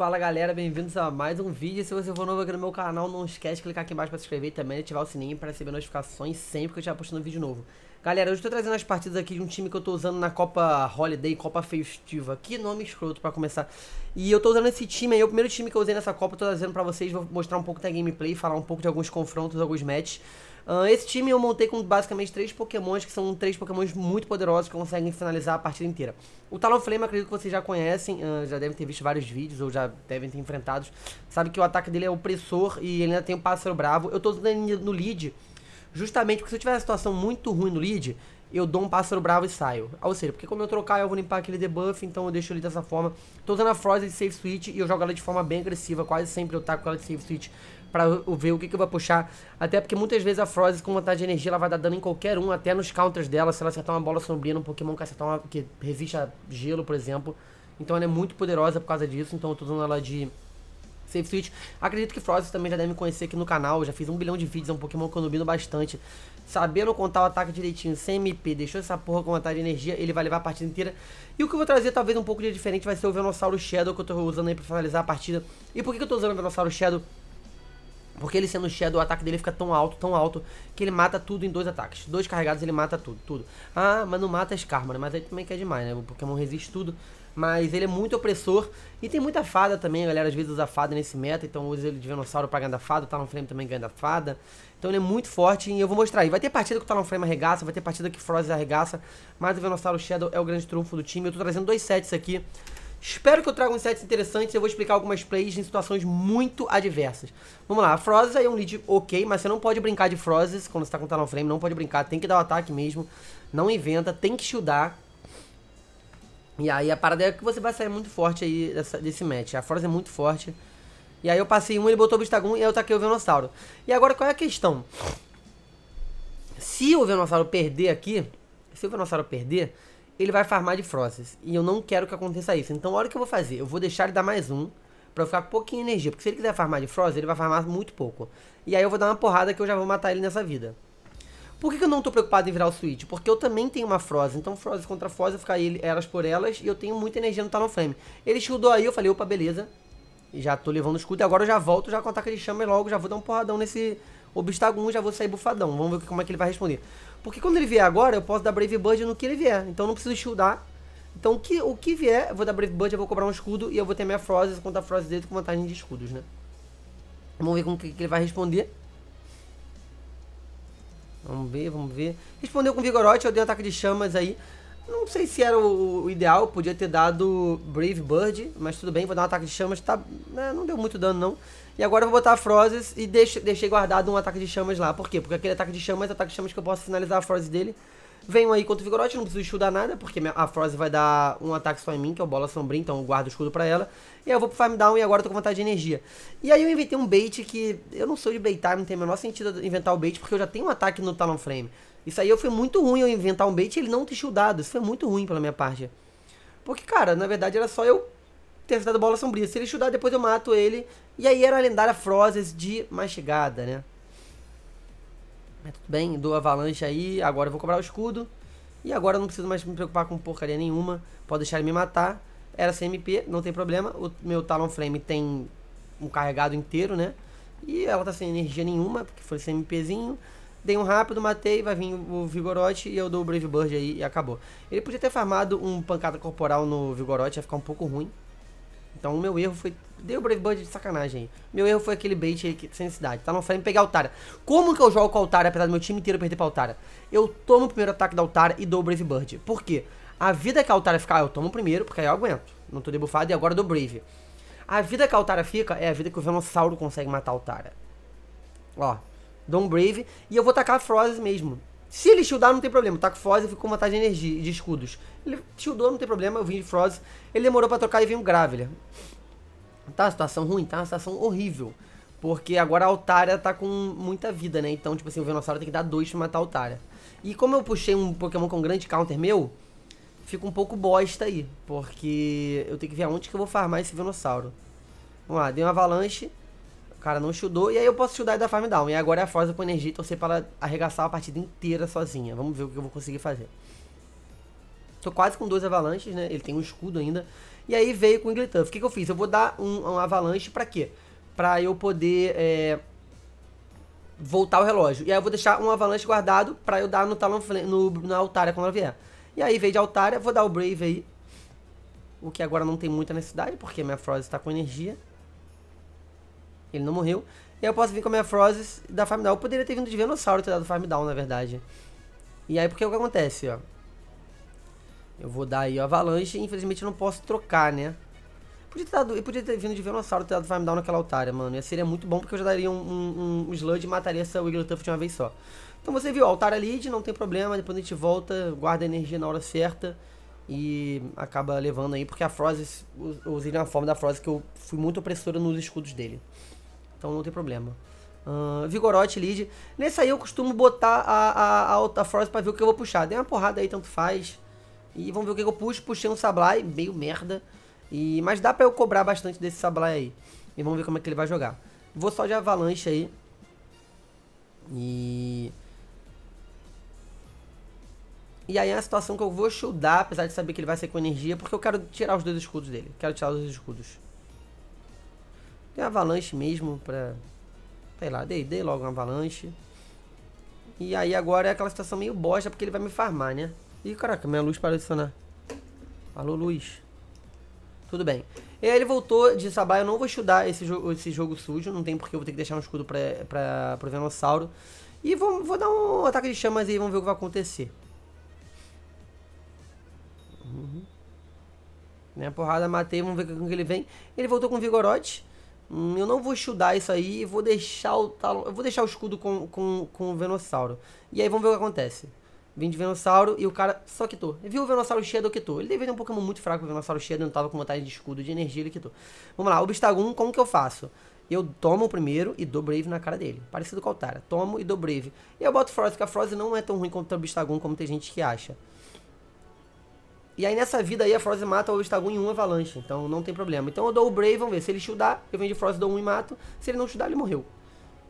Fala galera, bem-vindos a mais um vídeo. Se você for novo aqui no meu canal, não esquece de clicar aqui embaixo para se inscrever e também ativar o sininho para receber notificações sempre que eu estiver postando um vídeo novo. Galera, hoje estou trazendo as partidas aqui de um time que eu estou usando na Copa Holiday, Copa Festiva. Que nome escroto para começar. E eu estou usando esse time aí, o primeiro time que eu usei nessa Copa, estou trazendo para vocês, vou mostrar um pouco da gameplay, falar um pouco de alguns confrontos, alguns matches. Uh, esse time eu montei com basicamente três pokémons, que são três pokémons muito poderosos que conseguem finalizar a partida inteira. O Talonflame acredito que vocês já conhecem, uh, já devem ter visto vários vídeos ou já devem ter enfrentado. Sabe que o ataque dele é opressor e ele ainda tem o um Pássaro Bravo. Eu tô usando no lead, justamente porque se eu tiver uma situação muito ruim no lead, eu dou um pássaro bravo e saio. Ou seja, porque como eu trocar, eu vou limpar aquele debuff, então eu deixo ele dessa forma. Tô usando a Frozen de Safe Switch e eu jogo ela de forma bem agressiva, quase sempre eu taco ela de Safe Switch para ver o que, que eu vou puxar. Até porque muitas vezes a Froze com vontade de energia ela vai dar dano em qualquer um, até nos counters dela, se ela acertar uma bola sombria um Pokémon que acertar uma. que gelo, por exemplo. Então ela é muito poderosa por causa disso, então eu tô usando ela de. Safe Switch. Acredito que Froze também já deve me conhecer aqui no canal. Eu já fiz um bilhão de vídeos. É um Pokémon que eu domino bastante. Sabendo contar o ataque direitinho, sem MP, deixou essa porra com vontade de energia, ele vai levar a partida inteira. E o que eu vou trazer, talvez um pouco de diferente, vai ser o Venossauro Shadow que eu tô usando aí pra finalizar a partida. E por que, que eu tô usando o Venossauro Shadow? Porque ele sendo Shadow, o ataque dele fica tão alto, tão alto, que ele mata tudo em dois ataques. Dois carregados ele mata tudo, tudo. Ah, mas não mata Skarmory, né? mas aí também que é demais, né? O Pokémon resiste tudo, mas ele é muito opressor. E tem muita fada também, galera às vezes usa fada nesse meta, então usa ele de Venossauro pra ganhar da fada, o Talonflame também ganha da fada. Então ele é muito forte e eu vou mostrar aí. Vai ter partida que o Talonflame arregaça, vai ter partida que Frost arregaça, mas o Venossauro Shadow é o grande trunfo do time. Eu tô trazendo dois sets aqui Espero que eu traga uns sets interessantes. Eu vou explicar algumas plays em situações muito adversas. Vamos lá, a Frozes aí é um lead ok, mas você não pode brincar de Frozes quando você tá com o frame. Não pode brincar, tem que dar o ataque mesmo. Não inventa, tem que shieldar. E aí a parada é que você vai sair muito forte aí dessa, desse match. A Frozes é muito forte. E aí eu passei um, ele botou o Bistagun e eu taquei o Venossauro. E agora qual é a questão? Se o Venossauro perder aqui, se o Venossauro perder, ele vai farmar de Frozes. E eu não quero que aconteça isso. Então, olha o que eu vou fazer. Eu vou deixar ele dar mais um. Pra eu ficar com pouquinha energia. Porque se ele quiser farmar de Frozen, ele vai farmar muito pouco. E aí eu vou dar uma porrada que eu já vou matar ele nessa vida. Por que, que eu não tô preocupado em virar o Switch? Porque eu também tenho uma Frozen. Então, Frozen contra Frozen, ficar ele, elas por elas. E eu tenho muita energia no Talonflame. Ele shieldou aí, eu falei, opa, beleza. E já tô levando o escudo. E agora eu já volto, já contar que ele chama e logo já vou dar um porradão nesse Obstáculo 1 já vou sair bufadão. Vamos ver como é que ele vai responder. Porque quando ele vier agora, eu posso dar Brave Bird no que ele vier. Então não preciso shieldar. Então o que, o que vier, eu vou dar Brave Bird eu vou cobrar um escudo e eu vou ter minha Frozen contra a Frozen dele com vantagem de escudos, né? Vamos ver como que, que ele vai responder. Vamos ver, vamos ver. Respondeu com Vigorote, eu dei um ataque de chamas aí. Não sei se era o, o ideal, podia ter dado Brave Bird, mas tudo bem, vou dar um ataque de chamas. Tá, né, não deu muito dano não. E agora eu vou botar Frozes e deixe deixei guardado um ataque de chamas lá. Por quê? Porque aquele ataque de chamas é ataque de chamas que eu posso finalizar a Frozes dele. Venho aí contra o Vigorote, não preciso estudar nada, porque a Frozes vai dar um ataque só em mim, que é o Bola Sombria, então eu guardo o escudo pra ela. E aí eu vou pro Farm Down e agora eu tô com vontade de energia. E aí eu inventei um bait que eu não sou de baitar, não tem o menor sentido inventar o bait, porque eu já tenho um ataque no Talon Frame. Isso aí eu fui muito ruim eu inventar um bait e ele não ter estudado. Isso foi muito ruim pela minha parte. Porque, cara, na verdade era só eu ter estudado Bola Sombria. Se ele estudar, depois eu mato ele e aí era a lendária Frozes de mastigada, né? Mas tudo bem, dou avalanche aí, agora eu vou cobrar o escudo. E agora eu não preciso mais me preocupar com porcaria nenhuma. Pode deixar ele me matar. Era CMP, não tem problema. O meu Talonflame tem um carregado inteiro, né? E ela tá sem energia nenhuma, porque foi CMPzinho. Dei um rápido, matei, vai vir o Vigorote e eu dou o Brave Bird aí e acabou. Ele podia ter farmado um pancada corporal no Vigorote, ia ficar um pouco ruim. Então o meu erro foi Dei o Brave Bird de sacanagem. Meu erro foi aquele bait aí sem necessidade. Tá não frente pegar a Altara. Como que eu jogo com a Altara, apesar do meu time inteiro perder pra Altara? Eu tomo o primeiro ataque da Altara e dou o Brave Bird. Por quê? A vida que a Altara fica ah, eu tomo o primeiro, porque aí eu aguento. Não tô debufado e agora dou Brave. A vida que a Altara fica é a vida que o Venossauro consegue matar a Altara. Ó, dou um Brave e eu vou tacar a frozes mesmo. Se ele shieldar, não tem problema. taco com Froze, ficou com vantagem de energia de escudos. Ele shieldou, não tem problema. Eu vim de Froze. Ele demorou pra trocar e veio um Graveler. Tá uma situação ruim, tá uma situação horrível. Porque agora a Altaria tá com muita vida, né? Então, tipo assim, o Venossauro tem que dar dois pra matar a Altaria. E como eu puxei um Pokémon com é grande counter meu, fica um pouco bosta aí. Porque eu tenho que ver aonde que eu vou farmar esse Venossauro. Vamos lá, dei uma avalanche. O cara não chudou. E aí eu posso chudar e dar farm down. E agora é a Frozen com energia e torcer pra ela arregaçar a partida inteira sozinha. Vamos ver o que eu vou conseguir fazer. Tô quase com dois avalanches, né? Ele tem um escudo ainda. E aí veio com o Inglituff. O que, que eu fiz? Eu vou dar um, um avalanche para quê? Para eu poder é, voltar o relógio. E aí eu vou deixar um avalanche guardado para eu dar no Talonflame, no, na Altaria quando ela vier. E aí veio de Altaria, vou dar o Brave aí. O que agora não tem muita necessidade, porque minha frozes está com energia. Ele não morreu. E eu posso vir com a minha Frozes da Farm Down. Eu poderia ter vindo de Venossauro ter dado Farm Down, na verdade. E aí, porque o que acontece, ó. Eu vou dar aí o Avalanche. Infelizmente eu não posso trocar, né? Podia ter dado, eu podia ter vindo de Venossauro ter dado me Down naquela altária, mano. E seria muito bom porque eu já daria um, um, um Sludge e mataria essa Wigglytuff de uma vez só. Então você viu, altar Altara lead, não tem problema. Depois a gente volta, guarda a energia na hora certa. E acaba levando aí, porque a Froze, eu usei uma forma da Froze que eu fui muito opressora nos escudos dele. Então não tem problema. Uh, Vigorote, lead. Nessa aí eu costumo botar a, a, a, a Froze pra ver o que eu vou puxar. Dei uma porrada aí, tanto faz. E vamos ver o que eu puxo. Puxei um Sablai, meio merda. E, mas dá pra eu cobrar bastante desse Sablai aí. E vamos ver como é que ele vai jogar. Vou só de Avalanche aí. E... E aí é a situação que eu vou shieldar, apesar de saber que ele vai ser com energia, porque eu quero tirar os dois escudos dele. Quero tirar os dois escudos. Tem avalanche mesmo pra... Sei lá, dei, dei logo um avalanche. E aí agora é aquela situação meio bosta, porque ele vai me farmar, né? Ih, caraca, minha luz parou de funcionar. Alô, luz. Tudo bem. E aí ele voltou de Sabá, ah, eu não vou estudar esse, jo esse jogo sujo, não tem porque eu vou ter que deixar um escudo pra, pra, pro Venossauro. E vou, vou dar um ataque de chamas aí, vamos ver o que vai acontecer. Uhum. Minha né, porrada, matei, vamos ver com que ele vem. Ele voltou com Vigorote. Hum, eu não vou estudar isso aí, vou deixar o talo... eu vou deixar o escudo com, com, com o Venossauro. E aí vamos ver o que acontece. Vim de Venossauro e o cara só quitou. Ele viu o Venossauro Shadow, quitou. Ele deveria ter um Pokémon muito fraco, o Venossauro Shadow não tava com vontade de escudo, de energia, ele quitou. Vamos lá, Obstagoon, como que eu faço? Eu tomo o primeiro e dou Brave na cara dele. Parecido com o Altara. Tomo e dou Brave. E eu boto Frost, porque a Frost não é tão ruim contra o Obstagoon como tem gente que acha. E aí nessa vida aí a Frost mata o Obstagoon em um avalanche, então não tem problema. Então eu dou o Brave, vamos ver. Se ele chudar eu venho de Frost, dou um e mato. Se ele não chudar ele morreu.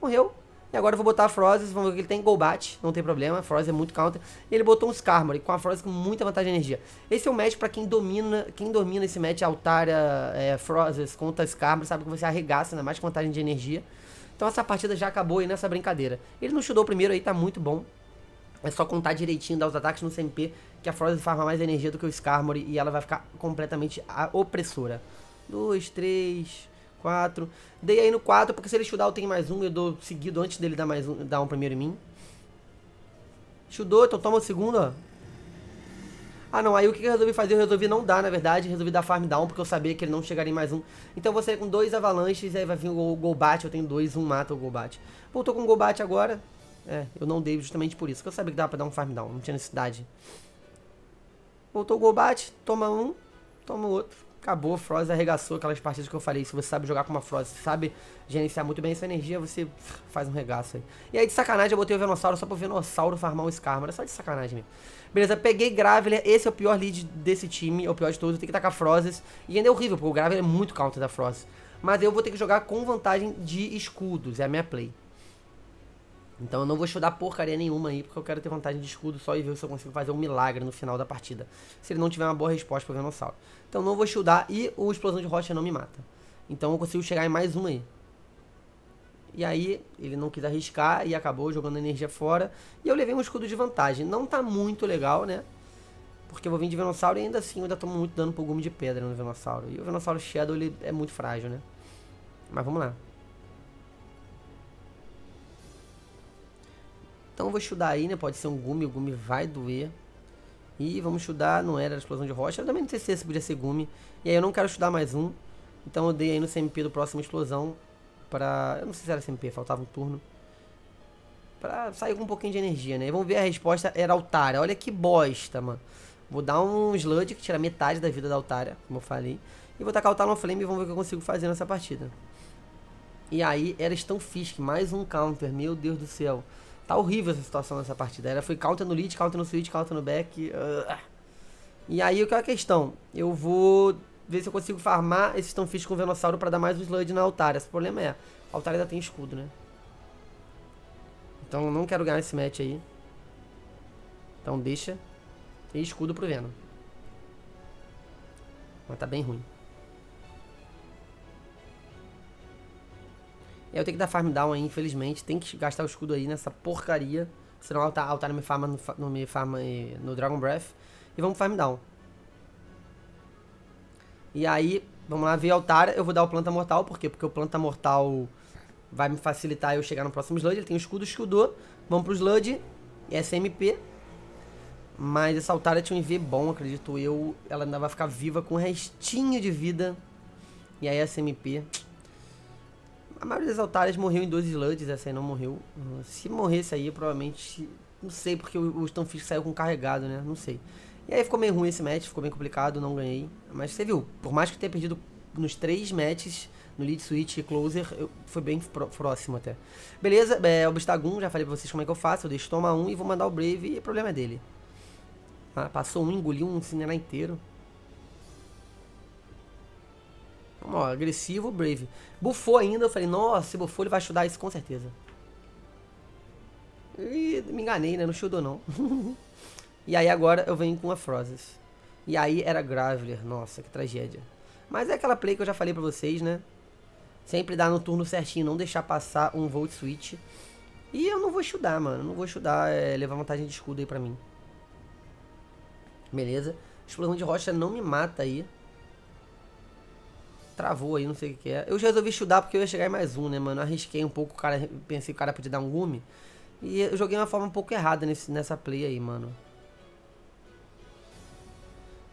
Morreu, e agora eu vou botar a Frozen, vamos ver que ele tem Golbat, não tem problema, Frozen é muito counter. E ele botou um Skarmory, com a Frozen com muita vantagem de energia. Esse é o um match pra quem domina, quem domina esse match Altaria, é, Frozen contra Skarmory, sabe que você arregaça, ainda mais com vantagem de energia. Então essa partida já acabou aí nessa brincadeira. Ele não chudou primeiro aí, tá muito bom. É só contar direitinho, dar os ataques no CMP, que a Frozen farma mais energia do que o Skarmory e ela vai ficar completamente opressora. Dois, três... 4. Dei aí no 4, porque se ele chudar eu tenho mais um, eu dou seguido antes dele dar mais um, dar um primeiro em mim. Chudou, então toma o segundo, ó. Ah não, aí o que eu resolvi fazer? Eu resolvi não dar, na verdade, resolvi dar farm down, porque eu sabia que ele não chegaria em mais um. Então você com dois avalanches, aí vai vir o Golbat, eu tenho dois, um mata o Golbat. Voltou com o Golbat agora. É, eu não dei justamente por isso, Porque eu sabia que dava pra dar um farm down, não tinha necessidade. Voltou o Golbat, toma um, toma o outro acabou, Froze arregaçou aquelas partidas que eu falei. Se você sabe jogar com uma Froze, sabe gerenciar muito bem essa energia, você faz um regaço aí. E aí, de sacanagem, eu botei o Venossauro só pro Venossauro farmar um Skarmor. É só de sacanagem mesmo. Beleza, peguei Graveler. Esse é o pior lead desse time, é o pior de todos. Eu tenho que tacar Frozes. E ainda é horrível, porque o Graveler é muito counter da Froze. Mas eu vou ter que jogar com vantagem de escudos. É a minha play. Então eu não vou chudar porcaria nenhuma aí, porque eu quero ter vantagem de escudo só e ver se eu consigo fazer um milagre no final da partida. Se ele não tiver uma boa resposta pro Venossauro. Então não vou chudar e o Explosão de Rocha não me mata. Então eu consigo chegar em mais uma aí. E aí ele não quis arriscar e acabou jogando energia fora. E eu levei um escudo de vantagem. Não tá muito legal, né? Porque eu vou vir de Venossauro e ainda assim eu ainda tomo muito dano pro gume de pedra no Venossauro. E o Venossauro Shadow ele é muito frágil, né? Mas vamos lá. Então eu vou chudar aí, né? Pode ser um gume, o gume vai doer. E vamos chudar, não era explosão de rocha. Eu também não sei se esse podia ser gume. E aí eu não quero chudar mais um. Então eu dei aí no CMP do próximo explosão. Pra... Eu não sei se era CMP, faltava um turno. Pra sair com um pouquinho de energia, né? E vamos ver a resposta. Era Altária. Olha que bosta, mano. Vou dar um Sludge que tira metade da vida da Altária, como eu falei. E vou tacar o Talon Flame e vamos ver o que eu consigo fazer nessa partida. E aí era Stunfisk, mais um counter. Meu Deus do céu. Tá horrível essa situação nessa partida. Era foi counter no lead, counter no switch, counter no back. Uh. E aí, o que é a questão? Eu vou ver se eu consigo farmar esses Stonfish com o Venossauro pra dar mais um Sludge na Altaria. Esse problema é, a Altaria ainda tem escudo, né? Então, não quero ganhar esse match aí. Então, deixa. Tem escudo pro Venom. Mas tá bem ruim. É, eu tenho que dar farm down aí, infelizmente. Tem que gastar o escudo aí nessa porcaria. Senão ela tá, ela tá no, me farma, no, no, me farma, eh, no Dragon Breath. E vamos farm down. E aí, vamos lá, via altar, eu vou dar o planta mortal, por quê? Porque o planta mortal vai me facilitar eu chegar no próximo sludge, ele tem o escudo, escudou, vamos pro sludge, SMP. Mas essa altar tinha é um IV bom, acredito eu, ela ainda vai ficar viva com um restinho de vida. E aí SMP a maioria das altares morreu em dois sluds, essa aí não morreu. Ah, se morresse aí, provavelmente. Não sei, porque o Stonefish saiu com carregado, né? Não sei. E aí ficou meio ruim esse match, ficou bem complicado, não ganhei. Mas você viu, por mais que eu tenha perdido nos três matches, no lead switch e closer, eu, foi bem pro, próximo até. Beleza, é, Bistagum, já falei pra vocês como é que eu faço, eu deixo tomar um e vou mandar o Brave e o problema é dele. Ah, passou um, engoliu um cinerar inteiro. Vamos lá, agressivo, Brave. Bufou ainda, eu falei, nossa, se bufou ele vai chutar isso com certeza. E me enganei, né? Não chutou não. e aí agora eu venho com a Frozes. E aí era Graveler, nossa, que tragédia. Mas é aquela play que eu já falei pra vocês, né? Sempre dar no turno certinho, não deixar passar um Volt Switch. E eu não vou chudar mano. Não vou chudar é, levar vantagem de escudo aí pra mim. Beleza? Explosão de rocha não me mata aí travou aí, não sei o que, é. Eu já resolvi estudar porque eu ia chegar em mais um, né, mano? Arrisquei um pouco, o cara, pensei que o cara podia dar um gume. E eu joguei uma forma um pouco errada nesse, nessa play aí, mano.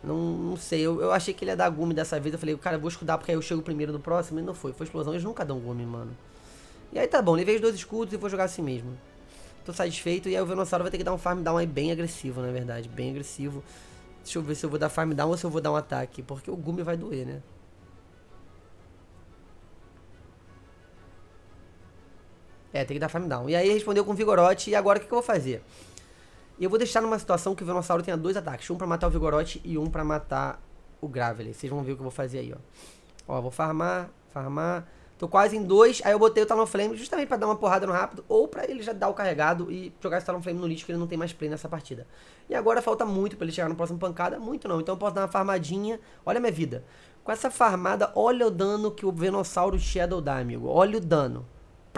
Não, não sei, eu, eu achei que ele ia dar gume dessa vez. Eu falei, cara, eu vou escudar porque aí eu chego primeiro no próximo. E não foi, foi explosão. Eles nunca dão gume, mano. E aí tá bom, levei os dois escudos e vou jogar assim mesmo. Tô satisfeito. E aí o Venossauro vai ter que dar um farm down aí bem agressivo, na verdade. Bem agressivo. Deixa eu ver se eu vou dar farm down ou se eu vou dar um ataque. Porque o gume vai doer, né? É, tem que dar Farm Down. E aí respondeu com Vigorote, e agora o que, que, eu vou fazer? Eu vou deixar numa situação que o Venossauro tenha dois ataques. Um pra matar o Vigorote e um pra matar o Graveler. Vocês vão ver o que eu vou fazer aí, ó. Ó, vou farmar, farmar. Tô quase em dois, aí eu botei o Talonflame justamente pra dar uma porrada no rápido, ou pra ele já dar o carregado e jogar esse Talonflame no lixo, que ele não tem mais play nessa partida. E agora falta muito pra ele chegar no próximo pancada, muito não, então eu posso dar uma farmadinha, olha a minha vida. Com essa farmada, olha o dano que o Venossauro Shadow dá, amigo, olha o dano.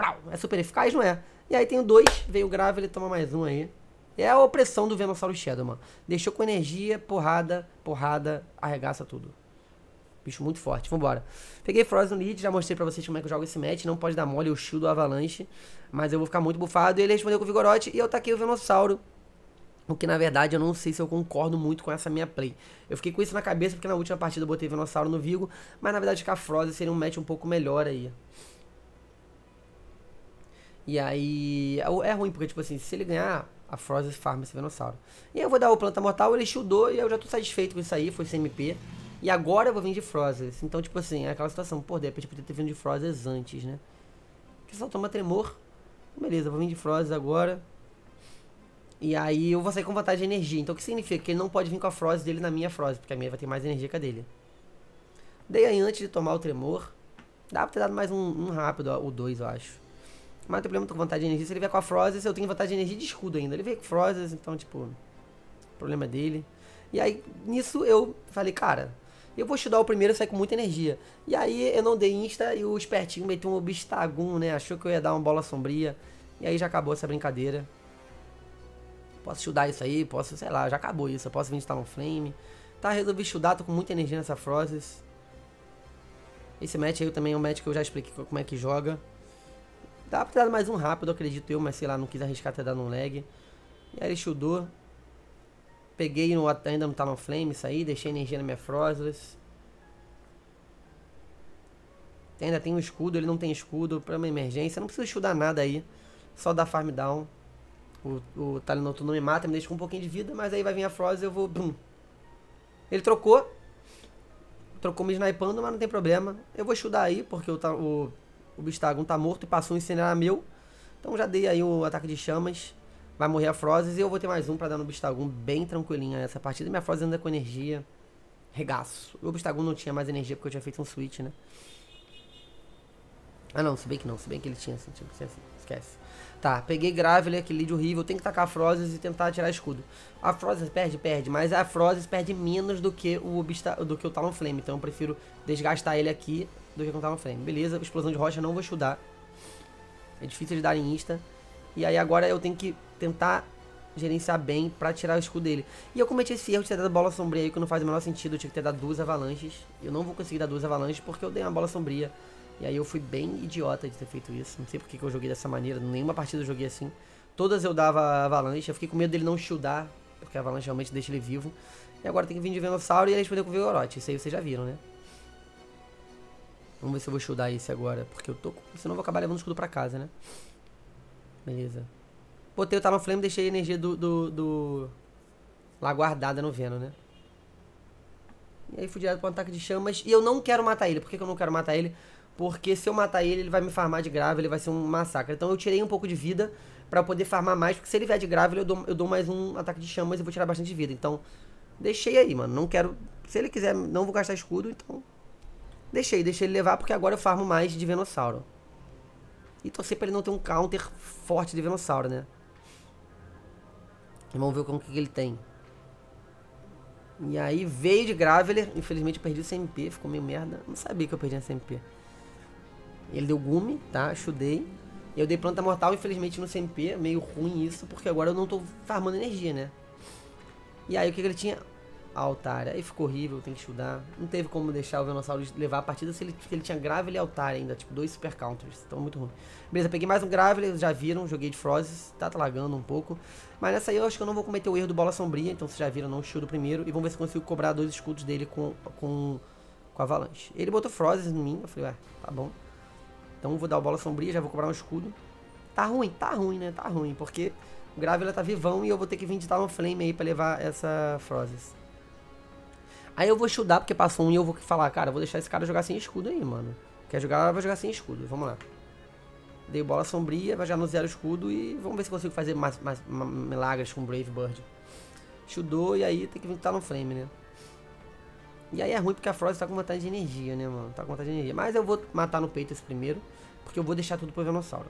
Prau, é super eficaz? Não é. E aí tem o 2, veio o grave, ele toma mais um aí. É a opressão do Venossauro Shadow, mano. Deixou com energia, porrada, porrada, arregaça tudo. Bicho muito forte, vambora. Peguei Frozen Lead, já mostrei pra vocês como é que eu jogo esse match. Não pode dar mole, o shield do Avalanche. Mas eu vou ficar muito bufado. E ele respondeu com o Vigorote e eu taquei o Venossauro. O que na verdade eu não sei se eu concordo muito com essa minha play. Eu fiquei com isso na cabeça porque na última partida eu botei Venossauro no Vigo. Mas na verdade ficar Frozen seria um match um pouco melhor aí. E aí. É, é ruim, porque, tipo assim, se ele ganhar, a Frozen farma esse Venossauro. E aí eu vou dar o Planta Mortal, ele shieldou e eu já tô satisfeito com isso aí, foi CMP. E agora eu vou vir de Frozen. Então, tipo assim, é aquela situação, pô, de repente podia ter vindo de Frozen antes, né? que só toma tremor. Beleza, vou vir de Frozen agora. E aí eu vou sair com vantagem de energia. Então o que significa? Que ele não pode vir com a Frozen dele na minha Frozen, porque a minha vai ter mais energia que a dele. Dei aí antes de tomar o tremor. Dá pra ter dado mais um, um rápido, ó, ou dois, eu acho. Mas não tem problema, tô com vontade de energia. Se ele vier com a Frozes, eu tenho vontade de energia de escudo ainda. Ele veio com Frozes, então, tipo, problema dele. E aí, nisso, eu falei, cara, eu vou estudar o primeiro e sair com muita energia. E aí, eu não dei insta e o espertinho meteu um obstagum, né? Achou que eu ia dar uma bola sombria. E aí já acabou essa brincadeira. Posso estudar isso aí, posso, sei lá, já acabou isso. Eu posso vir instalar um flame. Tá, resolvi estudar, tô com muita energia nessa Frozes. Esse match aí também é um match que eu já expliquei como é que joga. Dá tá, pra ter dado mais um rápido, acredito eu, mas sei lá, não quis arriscar até dar um lag. E aí ele chudou Peguei, no, ainda não Talonflame, tá isso flame, saí, deixei energia na minha Frozless. Ainda tem um escudo, ele não tem escudo, pra uma emergência, não precisa chudar nada aí. Só dar farm down. O, o Talinoto não me mata, me deixa com um pouquinho de vida, mas aí vai vir a Frozless e eu vou... Bum. Ele trocou. Trocou me snipando, mas não tem problema. Eu vou chudar aí, porque o, o o Bistagon tá, tá morto e passou um incinerar meu. Então já dei aí o ataque de chamas. Vai morrer a Frozes e eu vou ter mais um pra dar no Bistagon bem tranquilinha essa partida. Minha Frozes anda com energia. Regaço. O Bistagon não tinha mais energia porque eu tinha feito um switch, né? Ah não, se bem que não, se bem que ele tinha assim, tinha assim, esquece. Tá, peguei Graveler, aquele lead horrível, tem que tacar a Frozes e tentar tirar escudo. A Frozes perde, perde, mas a Frozes perde menos do que o Obsta do que o Talonflame, então eu prefiro desgastar ele aqui do que contava no frame. Beleza, explosão de rocha, não vou estudar. É difícil de dar em insta. E aí agora eu tenho que tentar gerenciar bem pra tirar o escudo dele. E eu cometi esse erro de ter dado bola sombria aí, que não faz o menor sentido. Eu tive que ter dado duas avalanches. Eu não vou conseguir dar duas avalanches porque eu dei uma bola sombria. E aí eu fui bem idiota de ter feito isso. Não sei porque que eu joguei dessa maneira. Nenhuma partida eu joguei assim. Todas eu dava avalanche. Eu fiquei com medo dele não shieldar, porque a avalanche realmente deixa ele vivo. E agora tem que vir de Venossauro e ele responder com o Vigorote. Isso aí vocês já viram, né? Vamos ver se eu vou estudar esse agora, porque eu tô... Senão eu vou acabar levando o escudo pra casa, né? Beleza. Botei o Talonflame e deixei a energia do, do, do... Lá guardada no Venom, né? E aí fui direto pra um ataque de chamas. E eu não quero matar ele. Por que, que eu não quero matar ele? Porque se eu matar ele, ele vai me farmar de grave, ele vai ser um massacre. Então eu tirei um pouco de vida pra poder farmar mais. Porque se ele vier de grave, eu dou, eu dou mais um ataque de chamas e vou tirar bastante vida. Então, deixei aí, mano. Não quero... Se ele quiser, não vou gastar escudo, então Deixei, deixei ele levar porque agora eu farmo mais de Venossauro. E torcer pra ele não ter um counter forte de Venossauro, né? vamos ver como que ele tem. E aí veio de Graveler. Infelizmente eu perdi o CMP, ficou meio merda. Não sabia que eu perdi o CMP. Ele deu gume, tá? Chudei. Eu dei planta mortal, infelizmente, no CMP. Meio ruim isso, porque agora eu não tô farmando energia, né? E aí o que, que ele tinha? a Altaria. Aí ficou horrível, tem que estudar. Não teve como deixar o Venossauro levar a partida se ele, se ele tinha Gravel e Altaria é ainda, tipo, dois Super Counters. Então, muito ruim. Beleza, peguei mais um Gravel, já viram, joguei de Frozes, tá, tá lagando um pouco. Mas nessa aí eu acho que eu não vou cometer o erro do Bola Sombria, então vocês já viram, não estudo primeiro. E vamos ver se consigo cobrar dois escudos dele com, com, com Avalanche. Ele botou Frozes em mim, eu falei, ué, tá bom. Então vou dar o Bola Sombria, já vou cobrar um escudo. Tá ruim, tá ruim, né? Tá ruim, porque o Gravel tá vivão e eu vou ter que vir de Talonflame aí pra levar essa Frozes. Aí eu vou estudar, porque passou um e eu vou falar, cara, vou deixar esse cara jogar sem escudo aí, mano. Quer jogar, vai jogar sem escudo. Vamos lá. Dei bola sombria, vai já no zero escudo e vamos ver se consigo fazer mais, mais, mais milagres com Brave Bird. Estudou e aí tem que estar tá no frame, né? E aí é ruim porque a Frost tá com vontade de energia, né, mano? Tá com vontade de energia. Mas eu vou matar no peito esse primeiro, porque eu vou deixar tudo pro Venossauro.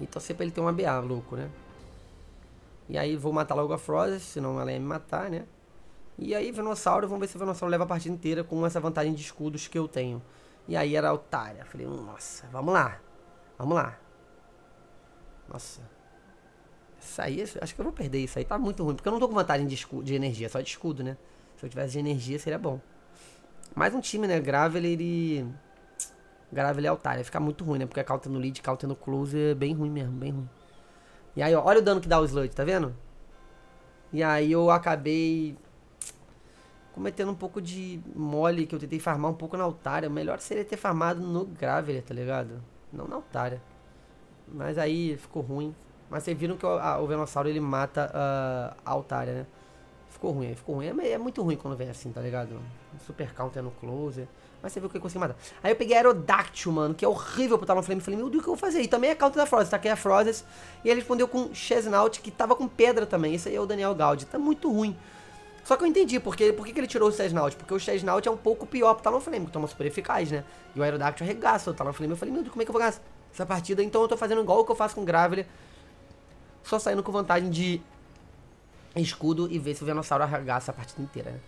E torcer pra ele ter uma BA, louco, né? E aí vou matar logo a Frost, senão ela ia me matar, né? E aí, Venossauro, vamos ver se o Venossauro leva a partida inteira com essa vantagem de escudos que eu tenho. E aí era altaria otária. Falei, nossa, vamos lá. Vamos lá. Nossa. Isso aí, acho que eu vou perder isso aí. Tá muito ruim, porque eu não tô com vantagem de, escudo, de energia, só de escudo, né? Se eu tivesse de energia, seria bom. Mais um time, né? grave ele... ele é altaria Fica muito ruim, né? Porque é a counter no lead, counter no close é bem ruim mesmo, bem ruim. E aí, ó, olha o dano que dá o Sludge, tá vendo? E aí eu acabei cometendo um pouco de mole que eu tentei farmar um pouco na altária. Melhor seria ter farmado no Graveler, tá ligado? Não na altária. Mas aí ficou ruim. Mas vocês viram que o, ah, o Venossauro ele mata uh, a altária, né? Ficou ruim, ficou ruim. É, é, muito ruim quando vem assim, tá ligado? Super counter no closer. Mas você viu que eu consegui matar. Aí eu peguei Aerodactyl, mano, que é horrível pro Talonflame. Falei, meu Deus, o que eu vou fazer? E também é counter da Frozes, taquei é a Frozes. E ele respondeu com Chesnaught que tava com pedra também. Esse aí é o Daniel Gaudi. Tá muito ruim. Só que eu entendi porque, por que, que ele tirou o Cessnaut, porque o Cessnaut é um pouco pior pro Talonflame, que toma é super eficaz, né? E o Aerodactyl arregaça o Talonflame. Eu falei, meu Deus, como é que eu vou ganhar essa partida? Então eu tô fazendo igual o que eu faço com o Graveler, só saindo com vantagem de escudo e ver se o Venossauro arregaça a partida inteira, né?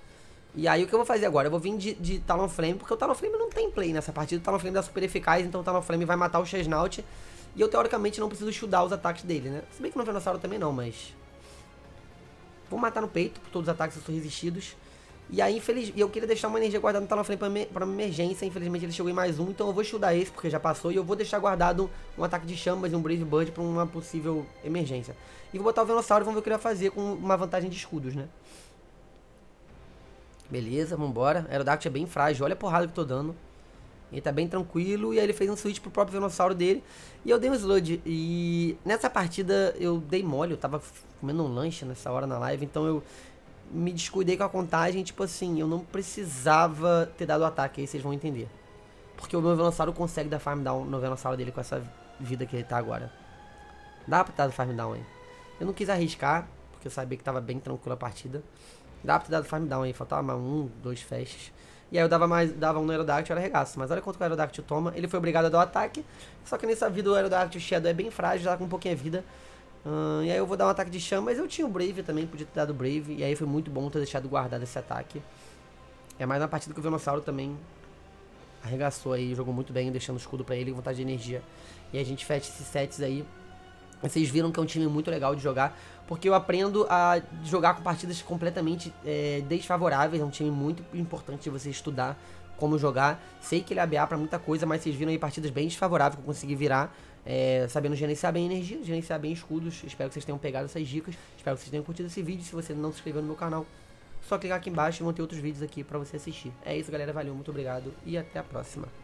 E aí o que eu vou fazer agora? Eu vou vir de, de Talonflame, porque o Talonflame não tem play nessa partida. O Talonflame dá super eficaz, então o Talonflame vai matar o Chesnaut. E eu, teoricamente, não preciso estudar os ataques dele, né? Se bem que no Venossauro também não, mas... Vou matar no peito, porque todos os ataques são resistidos. E aí, infelizmente, eu queria deixar uma energia guardada no Talonflame pra, me... pra emergência. Infelizmente, ele chegou em mais um, então eu vou estudar esse, porque já passou. E eu vou deixar guardado um ataque de chamas e um Brave Bird pra uma possível emergência. E vou botar o Venossauro e vamos ver o que ele vai fazer com uma vantagem de escudos, né? Beleza, vambora. Aerodactyl é bem frágil. Olha a porrada que eu tô dando. Ele tá bem tranquilo. E aí ele fez um switch pro próprio Venossauro dele. E eu dei um sludge. E nessa partida eu dei mole. Eu tava comendo um lanche nessa hora na live. Então eu me descuidei com a contagem. Tipo assim, eu não precisava ter dado o ataque. Aí vocês vão entender. Porque o meu Venossauro consegue dar farm down no Venossauro dele com essa vida que ele tá agora. Dá pra dar farm down aí. Eu não quis arriscar. Porque eu sabia que tava bem tranquila a partida. Dá pra ter dado farm down aí. Faltava mais um, dois feches. E aí eu dava mais, dava um no Aerodactyl e era regaço. Mas olha quanto que o Aerodactyl toma. Ele foi obrigado a dar o ataque. Só que nessa vida o Aerodactyl Shadow é bem frágil, já tá com um pouquinha vida. e aí eu vou dar um ataque de chama, mas eu tinha o Brave também, podia ter dado o Brave. E aí foi muito bom ter deixado guardado esse ataque. É mais na partida que o Venossauro também arregaçou aí, jogou muito bem, deixando o escudo pra ele, vontade de energia. E a gente fecha esses sets aí vocês viram que é um time muito legal de jogar, porque eu aprendo a jogar com partidas completamente é, desfavoráveis. É um time muito importante de você estudar como jogar. Sei que ele é ABA pra muita coisa, mas vocês viram aí partidas bem desfavoráveis que eu consegui virar. É, sabendo gerenciar bem energia, gerenciar bem escudos. Espero que vocês tenham pegado essas dicas. Espero que vocês tenham curtido esse vídeo. Se você não se inscreveu no meu canal, só clicar aqui embaixo e vão ter outros vídeos aqui pra você assistir. É isso, galera. Valeu, muito obrigado e até a próxima.